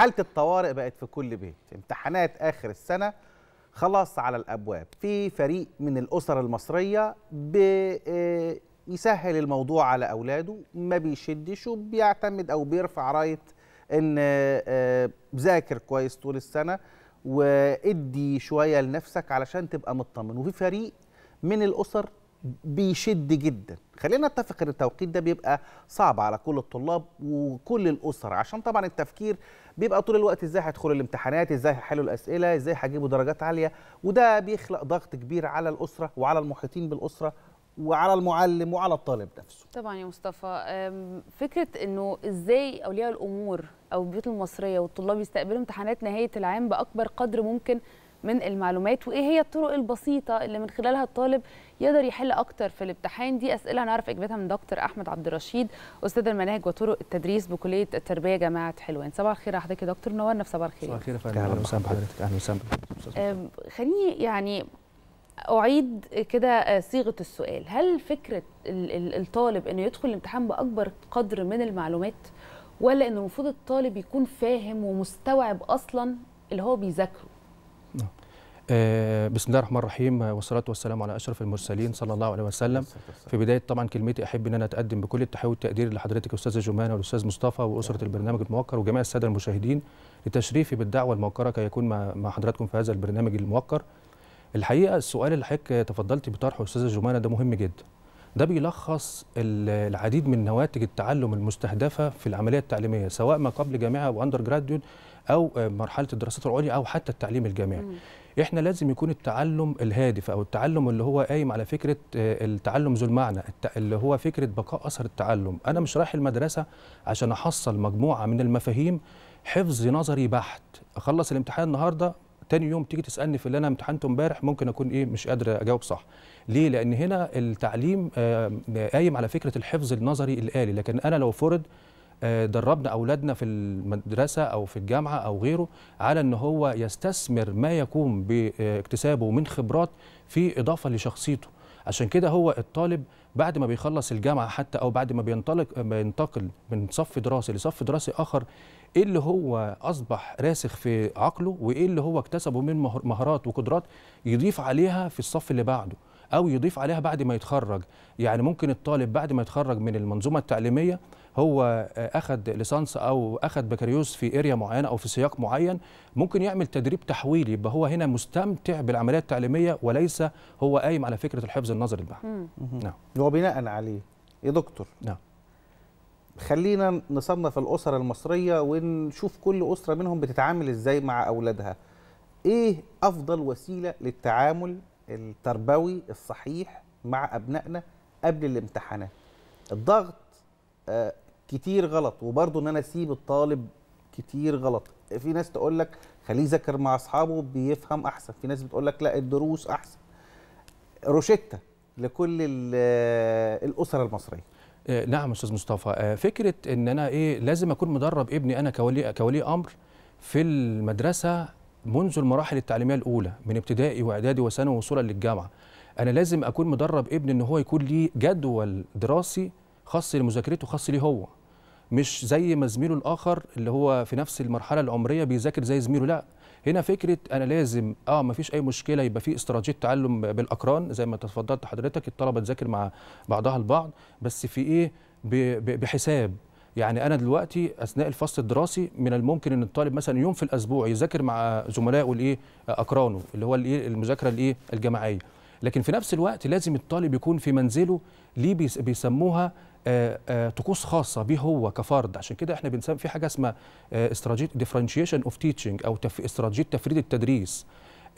حاله الطوارئ بقت في كل بيت امتحانات اخر السنه خلاص على الابواب في فريق من الاسر المصريه بيسهل آه، الموضوع على اولاده ما بيشدش وبيعتمد او بيرفع رايه ان آه، آه، ذاكر كويس طول السنه وادي شويه لنفسك علشان تبقى مطمن وفي فريق من الاسر بيشد جدا خلينا نتفق ان التوقيت ده بيبقى صعب على كل الطلاب وكل الاسر عشان طبعا التفكير بيبقى طول الوقت ازاي هيدخلوا الامتحانات ازاي هيحلوا الاسئله ازاي هيجيبوا درجات عاليه وده بيخلق ضغط كبير على الاسره وعلى المحيطين بالاسره وعلى المعلم وعلى الطالب نفسه طبعا يا مصطفى فكره انه ازاي اولياء الامور او البيوت المصريه والطلاب يستقبلوا امتحانات نهايه العام باكبر قدر ممكن من المعلومات وايه هي الطرق البسيطه اللي من خلالها الطالب يقدر يحل اكتر في الامتحان دي اسئله هنعرف اجابتها من دكتور احمد عبد الرشيد استاذ المناهج وطرق التدريس بكليه التربيه جامعه حلوان صباح الخير لحضرتك يا دكتور منورنا في صباح الخير صباح الخير يا فندم اهلا وسهلا بحضرتك اهلا وسهلا خليني يعني اعيد كده آه، صيغه السؤال هل فكره الطالب انه يدخل الامتحان باكبر قدر من المعلومات ولا انه المفروض الطالب يكون فاهم ومستوعب اصلا اللي هو بيذاكره آه، بسم الله الرحمن الرحيم والصلاة والسلام على أشرف المرسلين صلى الله عليه وسلم في بداية طبعا كلمتي أحب أن أنا أتقدم بكل التحية والتقدير لحضرتك أستاذة جمانة والأستاذ مصطفى وأسرة البرنامج الموقر وجميع السادة المشاهدين لتشريفي بالدعوة الموقرة كي يكون مع حضراتكم في هذا البرنامج الموقر الحقيقة السؤال اللي حضرتك تفضلت بطرحه أستاذة جمانة ده مهم جدا ده بيلخص العديد من نواتج التعلم المستهدفة في العملية التعليمية سواء ما قبل جامعة أو أندر جراديوت أو مرحلة الدراسات العليا أو حتى التعليم الجامعي احنا لازم يكون التعلم الهادف او التعلم اللي هو قايم على فكره آه، التعلم ذو المعنى اللي هو فكره بقاء اثر التعلم انا مش رايح المدرسه عشان احصل مجموعه من المفاهيم حفظ نظري بحت اخلص الامتحان النهارده تاني يوم تيجي تسالني في اللي انا امتحنته امبارح ممكن اكون ايه مش قادر اجاوب صح ليه لان هنا التعليم آه، قايم على فكره الحفظ النظري الالي لكن انا لو فرض آه، دربنا اولادنا في المدرسه او في الجامعه او غيره على ان هو يستثمر ما يقوم باكتسابه من خبرات في اضافه لشخصيته عشان كده هو الطالب بعد ما بيخلص الجامعه حتى او بعد ما بينطلق آه، بينتقل من صف دراسي لصف دراسي اخر ايه اللي هو اصبح راسخ في عقله وايه اللي هو اكتسبه من مهارات وقدرات يضيف عليها في الصف اللي بعده او يضيف عليها بعد ما يتخرج يعني ممكن الطالب بعد ما يتخرج من المنظومه التعليميه هو اخذ ليسانس او اخذ بكالوريوس في اريا معينه او في سياق معين ممكن يعمل تدريب تحويلي يبقى هو هنا مستمتع بالعمليه التعليميه وليس هو قايم على فكره الحفظ النظري البحت نعم هو بناء عليه يا دكتور نعم خلينا نصنف الاسر المصريه ونشوف كل اسره منهم بتتعامل ازاي مع اولادها ايه افضل وسيله للتعامل التربوي الصحيح مع ابنائنا قبل الامتحانات الضغط آه، كتير غلط وبرضه ان انا اسيب الطالب كتير غلط في ناس تقول لك خليه يذاكر مع اصحابه بيفهم احسن في ناس بتقول لك لا الدروس احسن روشتة لكل الاسره المصريه آه، نعم استاذ مصطفى آه، فكره ان انا ايه لازم اكون مدرب ابني انا كولي كولي امر في المدرسه منذ المراحل التعليميه الاولى من ابتدائي واعدادي وثانوي وصولا للجامعه انا لازم اكون مدرب ابني ان هو يكون ليه جدول دراسي خاص لمذاكرته خاص ليه هو مش زي ما زميله الاخر اللي هو في نفس المرحله العمريه بيذاكر زي زميله لا هنا فكره انا لازم اه ما فيش اي مشكله يبقى في استراتيجيه تعلم بالاقران زي ما تفضلت حضرتك الطلبه تذاكر مع بعضها البعض بس في ايه بحساب يعني انا دلوقتي اثناء الفصل الدراسي من الممكن ان الطالب مثلا يوم في الاسبوع يذاكر مع زملائه الايه اقرانه اللي هو الايه المذاكره الايه الجماعيه لكن في نفس الوقت لازم الطالب يكون في منزله ليه بيسموها آه، آه، طقوس خاصه به هو كفرد عشان كده احنا بنسمي في حاجه اسمها استراتيجيه ديفرنشيشن اوف تيتشنج او استراتيجيه تفريد التدريس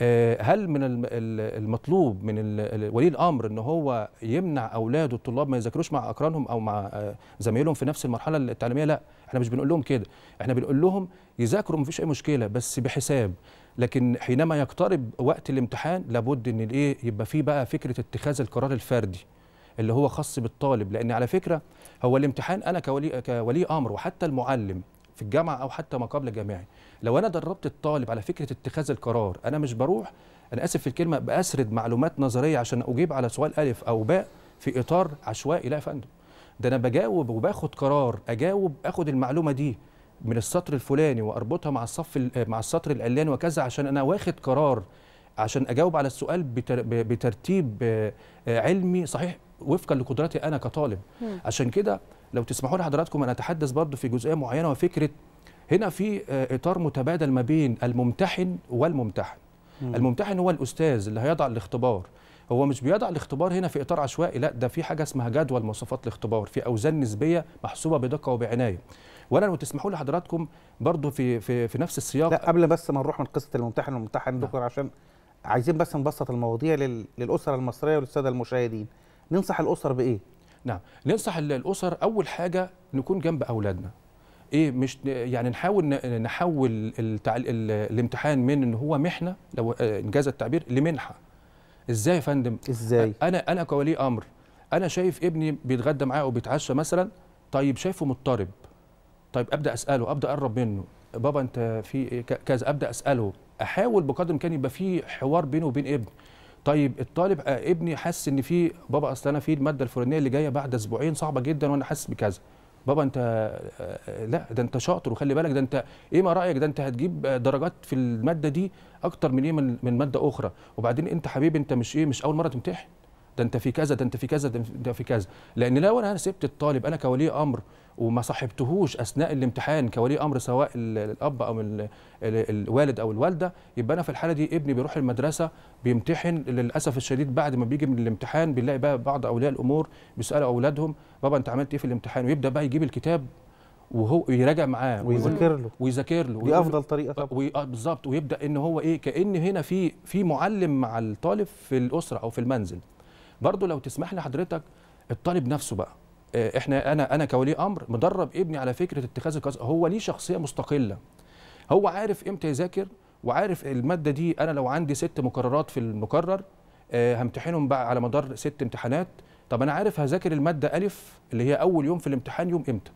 آه، هل من المطلوب من ولي الامر ان هو يمنع اولاده الطلاب ما يذاكروش مع اقرانهم او مع زمايلهم في نفس المرحله التعليميه لا احنا مش بنقول لهم كده احنا بنقول لهم يذاكروا مفيش اي مشكله بس بحساب لكن حينما يقترب وقت الامتحان لابد ان الايه يبقى فيه بقى فكره اتخاذ القرار الفردي اللي هو خاص بالطالب لان على فكره هو الامتحان انا كولي كولي امر وحتى المعلم في الجامعه او حتى ما قبل الجامعي لو انا دربت الطالب على فكره اتخاذ القرار انا مش بروح انا اسف في الكلمه باسرد معلومات نظريه عشان اجيب على سؤال الف او باء في اطار عشوائي لا يا فندم ده انا بجاوب وباخد قرار اجاوب اخد المعلومه دي من السطر الفلاني واربطها مع الصف آه، مع السطر العلاني وكذا عشان انا واخد قرار عشان اجاوب على السؤال بترتيب آه، آه، علمي صحيح وفقا لقدراتي انا كطالب عشان كده لو تسمحوا لي حضراتكم انا اتحدث برضه في جزئيه معينه وفكره هنا في اطار متبادل ما بين الممتحن والممتحن الممتحن هو الاستاذ اللي هيضع الاختبار هو مش بيضع الاختبار هنا في اطار عشوائي لا ده في حاجه اسمها جدول مواصفات الاختبار في اوزان نسبيه محسوبه بدقه وبعنايه ولا لو تسمحوا لي حضراتكم برضو في في في نفس السياق لا قبل بس ما نروح من قصه الممتحن والممتحن نعم. دكتور عشان عايزين بس نبسط المواضيع للاسره المصريه وللساده المشاهدين ننصح الاسر بايه نعم ننصح الاسر اول حاجه نكون جنب اولادنا ايه مش يعني نحاول نحول التعل... الامتحان من ان هو محنه لو آه، انجاز التعبير لمنحه ازاي يا فندم ازاي انا انا كولي امر انا شايف ابني بيتغدى معايا او بيتعشى مثلا طيب شايفه مضطرب طيب ابدا اساله ابدا اقرب منه بابا انت في كذا ابدا اساله احاول بقدر الامكان يبقى في حوار بينه وبين ابني طيب الطالب آه، ابني حاسس ان في بابا اصل انا في الماده الفلانيه اللي جايه بعد اسبوعين صعبه جدا وانا حاسس بكذا بابا انت آه، آه، لا ده انت شاطر وخلي بالك ده انت ايه ما رايك ده انت هتجيب درجات في الماده دي اكتر من ايه من, من ماده اخرى وبعدين انت حبيبي انت مش ايه مش اول مره تمتحن ده انت في كذا ده انت في كذا ده انت في كذا لان لو انا سبت الطالب انا كولي امر وما صاحبتهوش اثناء الامتحان كولي امر سواء الاب او الوالد او الوالده يبقى انا في الحاله دي ابني بيروح المدرسه بيمتحن للاسف الشديد بعد ما بيجي من الامتحان بنلاقي بقى بعض اولياء الامور بيسالوا اولادهم بابا انت عملت ايه في الامتحان ويبدا بقى يجيب الكتاب وهو يراجع معاه ويذاكر له ويذاكر له دي افضل طريقه طبعا آه، بالظبط ويبدا ان هو ايه كان هنا في في معلم مع الطالب في الاسره او في المنزل برضه لو تسمح لي حضرتك الطالب نفسه بقى آه، احنا انا انا كولي امر مدرب ابني على فكره اتخاذ القرار هو ليه شخصيه مستقله هو عارف امتى يذاكر وعارف الماده دي انا لو عندي ست مقررات في المقرر آه، همتحنهم بقى على مدار ست امتحانات طب انا عارف هذاكر الماده الف اللي هي اول يوم في الامتحان يوم امتى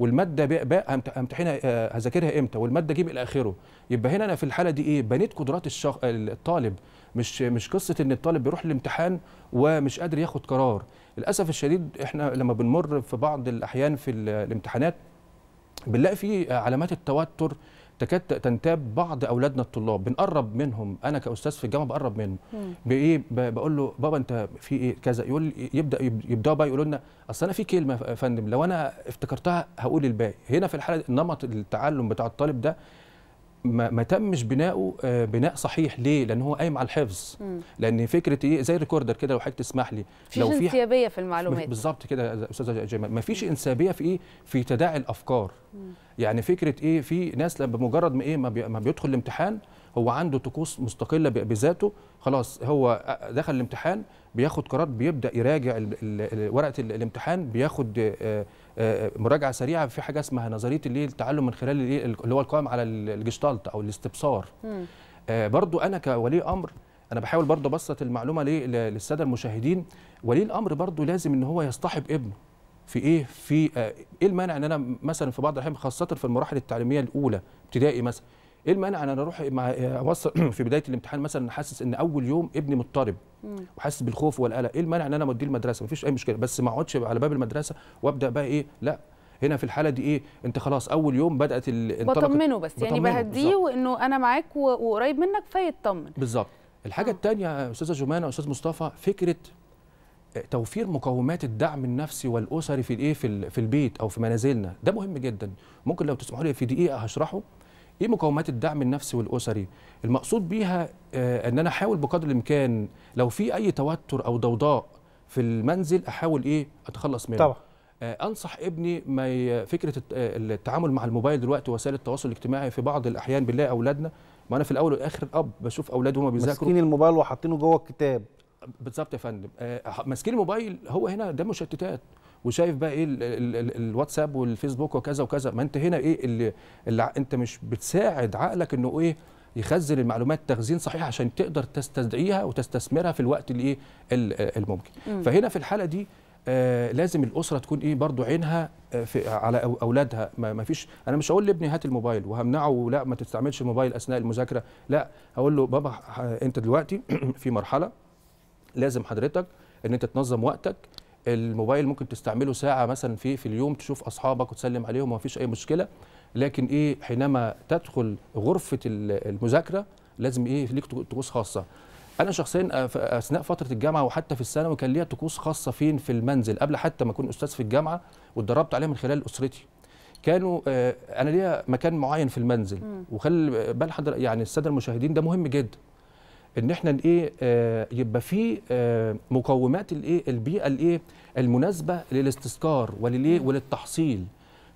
والماده بقى امتحنها آه، هذاكرها امتى والماده جيب الى اخره يبقى هنا انا في الحاله دي ايه بنيت قدرات الشخ... الطالب مش مش قصه ان الطالب بيروح الامتحان ومش قادر ياخد قرار للاسف الشديد احنا لما بنمر في بعض الاحيان في الامتحانات بنلاقي في علامات التوتر تكاد تنتاب بعض اولادنا الطلاب بنقرب منهم انا كاستاذ في الجامعه بقرب منه بايه بقول له بابا انت في ايه كذا يقول يبدا يبداوا بقى يقولوا لنا اصل انا في كلمه يا فندم لو انا افتكرتها هقول الباقي هنا في الحاله نمط التعلم بتاع الطالب ده ما, ما تمش بناؤه آه، بناء صحيح ليه لان هو قايم على الحفظ مم. لان فكره ايه زي الريكوردر كده لو حضرتك تسمح لي لو في انسيابيه في المعلومات بالظبط كده آه، استاذه جمال ما فيش انسيابيه في ايه في تداعي الافكار مم. يعني فكره ايه في ناس بمجرد ما ايه ما بيدخل الامتحان هو عنده طقوس مستقله بذاته خلاص هو دخل الامتحان بياخد قرار بيبدا يراجع ورقه الامتحان بياخد مراجعه سريعه في حاجه اسمها نظريه اللي التعلم من خلال اللي هو القائم على الجشتالت او الاستبصار برضو انا كولي امر انا بحاول برضه ابسط المعلومه للساده المشاهدين ولي الامر برضه لازم ان هو يصطحب ابنه في ايه في ايه المانع ان انا مثلا في بعض الاحيان خاصه في المراحل التعليميه الاولى ابتدائي مثلا ايه المانع ان انا اروح مع آه، اوصل في بدايه الامتحان مثلا حاسس ان اول يوم ابني مضطرب وحاسس بالخوف والقلق ايه المانع ان انا اوديه المدرسه مفيش اي مشكله بس ما اقعدش على باب المدرسه وابدا بقى ايه لا هنا في الحاله دي ايه انت خلاص اول يوم بدات بطمنه بس يعني بهديه وانه انا معاك وقريب منك فيطمن بالظبط الحاجه آه. الثانيه الثانيه استاذه جمانه استاذ مصطفى فكره آه، توفير مقومات الدعم النفسي والاسري في الايه في البيت او في منازلنا ده مهم جدا ممكن لو تسمحوا لي في دقيقه هشرحه ايه مقومات الدعم النفسي والاسري المقصود بيها آه، ان انا احاول بقدر الامكان لو في اي توتر او ضوضاء في المنزل احاول ايه اتخلص منه طبعا آه، انصح ابني ما فكره آه، التعامل مع الموبايل دلوقتي وسائل التواصل الاجتماعي في بعض الاحيان بنلاقي اولادنا ما انا في الاول والاخر اب بشوف اولادي هما بيذاكروا ماسكين الموبايل وحاطينه جوه الكتاب بالظبط يا فندم ماسكين الموبايل هو هنا ده مشتتات وشايف بقى ايه الواتساب والفيسبوك وكذا وكذا ما انت هنا ايه اللي, اللي انت مش بتساعد عقلك انه ايه يخزن المعلومات تخزين صحيح عشان تقدر تستدعيها وتستثمرها في الوقت ايه الممكن مم. فهنا في الحاله دي آه لازم الاسره تكون ايه برضو عينها آه، في على اولادها ما, ما فيش انا مش هقول لابني هات الموبايل وهمنعه لا ما تستعملش الموبايل اثناء المذاكره لا هقول له بابا انت دلوقتي في مرحله لازم حضرتك ان انت تنظم وقتك الموبايل ممكن تستعمله ساعه مثلا في في اليوم تشوف اصحابك وتسلم عليهم وما فيش اي مشكله لكن ايه حينما تدخل غرفه المذاكره لازم ايه ليك طقوس خاصه انا شخصيا آه، آه، اثناء فتره الجامعه وحتى في الثانوي كان ليا طقوس خاصه فين في المنزل قبل حتى ما اكون استاذ في الجامعه واتدربت عليها من خلال اسرتي كانوا آه، انا ليا مكان معين في المنزل وخلي بال يعني الساده المشاهدين ده مهم جدا ان احنا الايه آه، يبقى في آه، مقومات الايه البيئه الايه المناسبه للاستذكار وللايه وللتحصيل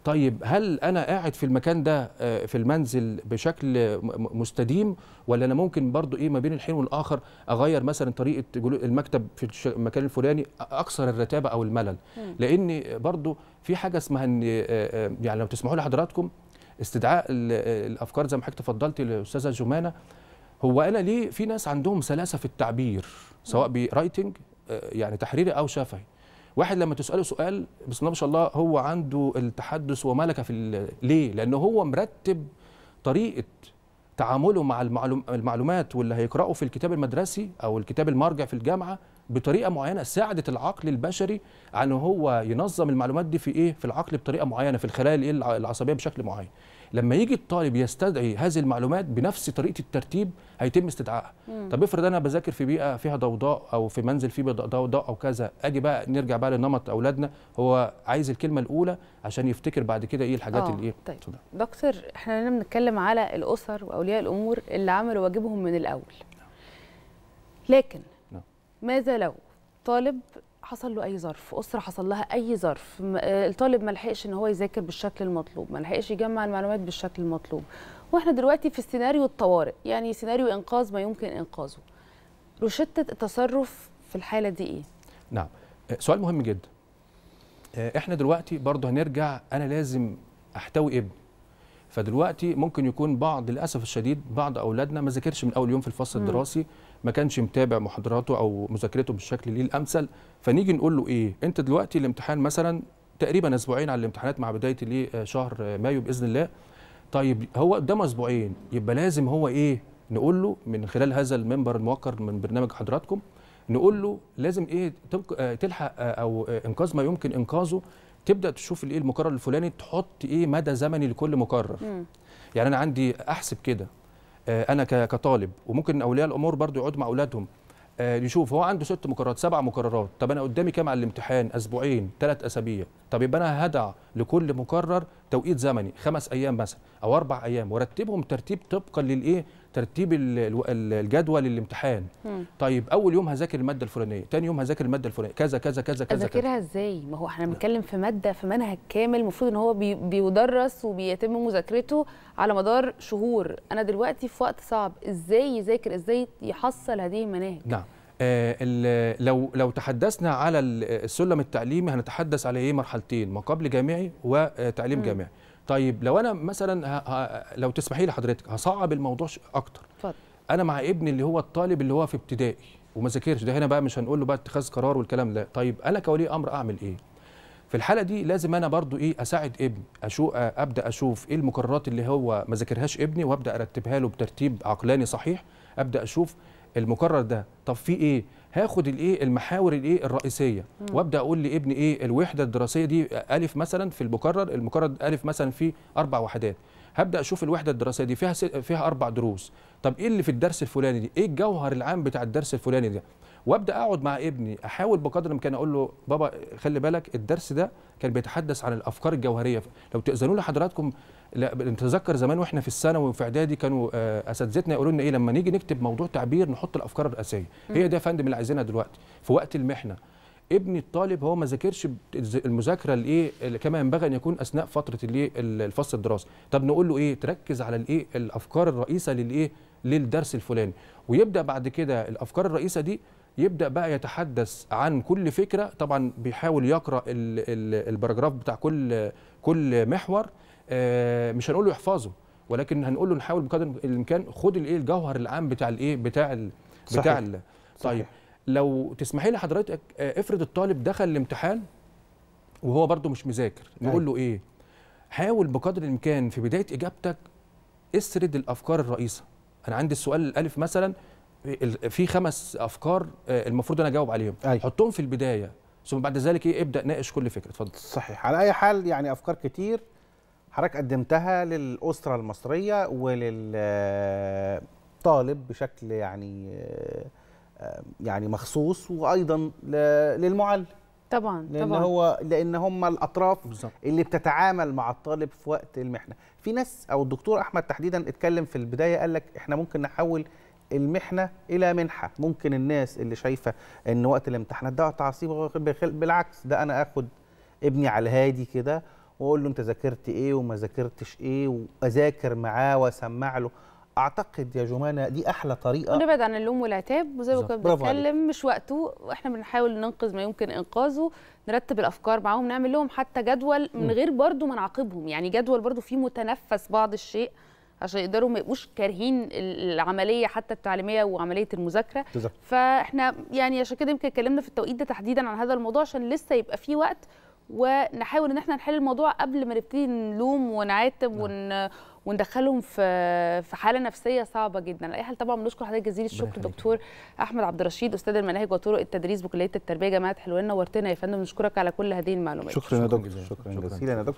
طيب هل انا قاعد في المكان ده آه، في المنزل بشكل مستديم ولا انا ممكن برضو ايه ما بين الحين والاخر اغير مثلا طريقه المكتب في المكان الفلاني اكثر الرتابه او الملل لان برضو في حاجه اسمها ان يعني لو تسمحوا لحضراتكم استدعاء الافكار زي ما حضرتك تفضلتي الاستاذه جمانه هو انا ليه في ناس عندهم سلاسه في التعبير سواء برايتنج آه، يعني تحريري او شفهي واحد لما تساله سؤال بسم الله ما شاء الله هو عنده التحدث وملكه في ليه لان هو مرتب طريقه تعامله مع المعلومات واللي هيقراه في الكتاب المدرسي او الكتاب المرجع في الجامعه بطريقه معينه ساعدت العقل البشري ان هو ينظم المعلومات دي في ايه في العقل بطريقه معينه في الخلايا العصبيه بشكل معين لما يجي الطالب يستدعي هذه المعلومات بنفس طريقه الترتيب هيتم استدعائها طب افرض انا بذاكر في بيئه فيها ضوضاء او في منزل فيه ضوضاء او كذا اجي بقى نرجع بقى لنمط اولادنا هو عايز الكلمه الاولى عشان يفتكر بعد كده ايه الحاجات آه، اللي ايه طيب دكتور احنا هنا بنتكلم على الاسر واولياء الامور اللي عملوا واجبهم من الاول نعم. لكن ماذا لو طالب حصل له اي ظرف اسره حصل لها اي ظرف آه، الطالب ما لحقش ان هو يذاكر بالشكل المطلوب ما لحقش يجمع المعلومات بالشكل المطلوب واحنا دلوقتي في السيناريو الطوارئ يعني سيناريو انقاذ ما يمكن انقاذه روشتة التصرف في الحاله دي ايه نعم آه، سؤال مهم جدا آه، احنا دلوقتي برضه هنرجع انا لازم احتوي ابني فدلوقتي ممكن يكون بعض للاسف الشديد بعض اولادنا ما ذاكرش من اول يوم في الفصل الدراسي ما كانش متابع محاضراته او مذاكرته بالشكل ليه الامثل فنيجي نقول له ايه انت دلوقتي الامتحان مثلا تقريبا اسبوعين على الامتحانات مع بدايه ليه آه، شهر مايو باذن الله طيب هو قدامه اسبوعين يبقى لازم هو ايه نقول له من خلال هذا المنبر الموقر من برنامج حضراتكم نقول له لازم ايه آه، تلحق آه، او انقاذ ما يمكن انقاذه تبدا تشوف الايه المقرر الفلاني تحط ايه مدى زمني لكل مقرر يعني انا عندي احسب كده آه، انا كطالب وممكن اولياء الامور برضو يقعدوا مع اولادهم آه، يشوف هو عنده ست مقررات سبع مقررات طب انا قدامي كام على الامتحان اسبوعين ثلاث اسابيع طب يبقى انا هدع لكل مقرر توقيت زمني خمس ايام مثلا او اربع ايام وارتبهم ترتيب طبقا للايه ترتيب الجدول للامتحان طيب اول يوم هذاكر الماده الفلانيه ثاني يوم هذاكر الماده الفلانيه كذا كذا كذا كذا اذاكرها ازاي ما هو احنا بنتكلم في ماده في منهج كامل المفروض ان هو بيدرس وبيتم مذاكرته على مدار شهور انا دلوقتي في وقت صعب ازاي يذاكر ازاي يحصل هذه المناهج نعم آه، لو لو تحدثنا على السلم التعليمي هنتحدث على ايه مرحلتين ما قبل جامعي وتعليم م. جامعي طيب لو انا مثلا ه... لو تسمحي لي حضرتك هصعب الموضوع اكتر اتفضل انا مع ابني اللي هو الطالب اللي هو في ابتدائي وما ذاكرش ده هنا بقى مش هنقول له بقى اتخاذ قرار والكلام ده طيب انا كولي امر اعمل ايه في الحاله دي لازم انا برضو ايه اساعد ابني أشو ابدا اشوف ايه المقررات اللي هو ما ذاكرهاش ابني وابدا ارتبها له بترتيب عقلاني صحيح ابدا اشوف المقرر ده طب في ايه هاخد الايه المحاور الايه الرئيسيه وابدا اقول لابني ايه الوحده الدراسيه دي الف مثلا في المقرر المقرر الف مثلا في اربع وحدات هبدا اشوف الوحده الدراسيه دي فيها فيها اربع دروس طب ايه اللي في الدرس الفلاني دي ايه الجوهر العام بتاع الدرس الفلاني ده وابدا اقعد مع ابني احاول بقدر الامكان اقول له بابا خلي بالك الدرس ده كان بيتحدث عن الافكار الجوهريه لو تاذنوا لحضراتكم لا بنتذكر زمان واحنا في الثانوي وفي اعدادي كانوا آه، اساتذتنا يقولوا لنا ايه لما نيجي نكتب موضوع تعبير نحط الافكار الرئاسيه هي ده يا فندم اللي عايزينها دلوقتي في وقت المحنه ابني الطالب هو ما ذاكرش المذاكره الايه كما ينبغي ان يكون اثناء فتره الايه الفصل الدراسي طب نقول له ايه تركز على الايه الافكار الرئيسه للايه للدرس الفلاني ويبدا بعد كده الافكار الرئيسه دي يبدا بقى يتحدث عن كل فكره طبعا بيحاول يقرا البراجراف بتاع كل كل محور آه، مش هنقول له يحفظه ولكن هنقول له نحاول بقدر الامكان خد الايه الجوهر العام بتاع الايه بتاع ال بتاع صحيح. ال طيب صحيح. لو تسمحي لي حضرتك آه، افرض الطالب دخل الامتحان وهو برده مش مذاكر طيب. نقول له ايه حاول بقدر الامكان في بدايه اجابتك اسرد الافكار الرئيسه انا عندي السؤال الالف مثلا في خمس افكار آه، المفروض انا اجاوب عليهم أي. حطهم في البدايه ثم بعد ذلك ايه ابدا ناقش كل فكره اتفضل صحيح على اي حال يعني افكار كتير حضرتك قدمتها للاسره المصريه وللطالب آه، بشكل يعني آه، آه، يعني مخصوص وايضا للمعلم طبعا لان طبعا. هو لان هم الاطراف بالزبط. اللي بتتعامل مع الطالب في وقت المحنه في ناس او الدكتور احمد تحديدا اتكلم في البدايه قال لك احنا ممكن نحول المحنه الى منحه ممكن الناس اللي شايفه ان وقت الامتحانات ده تعصيب بالعكس ده انا اخد ابني على الهادي كده واقول له انت ذاكرت ايه وما ذاكرتش ايه واذاكر معاه واسمع له اعتقد يا جمانه دي احلى طريقه ونبعد عن اللوم والعتاب وزي ما كنا بنتكلم مش وقته واحنا بنحاول ننقذ ما يمكن انقاذه نرتب الافكار معاهم نعمل لهم حتى جدول من غير برضو ما نعاقبهم يعني جدول برضو فيه متنفس بعض الشيء عشان يقدروا ما يبقوش كارهين العمليه حتى التعليميه وعمليه المذاكره فاحنا يعني عشان كده يمكن اتكلمنا في التوقيت ده تحديدا عن هذا الموضوع عشان لسه يبقى في وقت ونحاول ان احنا نحل الموضوع قبل ما نبتدي نلوم ونعاتب نعم. ون... وندخلهم في في حاله نفسيه صعبه جدا على اي حال طبعا بنشكر حضرتك جزيل الشكر دكتور احمد عبد الرشيد استاذ المناهج وطرق التدريس بكليه التربيه جامعه حلوان نورتنا يا فندم نشكرك على كل هذه المعلومات شكرا يا دكتور شكرا جزيلا يا دكتور